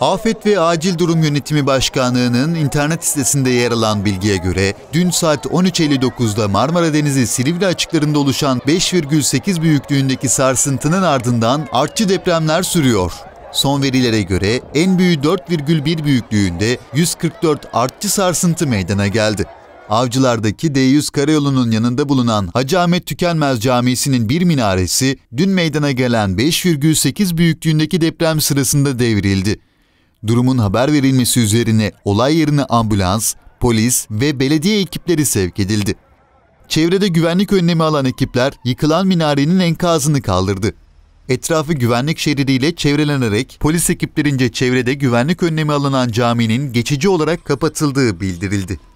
Afet ve Acil Durum Yönetimi Başkanlığı'nın internet sitesinde yer alan bilgiye göre dün saat 13.59'da Marmara Denizi Silivri açıklarında oluşan 5,8 büyüklüğündeki sarsıntının ardından artçı depremler sürüyor. Son verilere göre en büyüğü 4,1 büyüklüğünde 144 artçı sarsıntı meydana geldi. Avcılardaki D100 karayolunun yanında bulunan Hacı Ahmet Tükenmez Camisi'nin bir minaresi dün meydana gelen 5,8 büyüklüğündeki deprem sırasında devrildi. Durumun haber verilmesi üzerine olay yerine ambulans, polis ve belediye ekipleri sevk edildi. Çevrede güvenlik önlemi alan ekipler yıkılan minarenin enkazını kaldırdı. Etrafı güvenlik şeridiyle çevrelenerek polis ekiplerince çevrede güvenlik önlemi alınan caminin geçici olarak kapatıldığı bildirildi.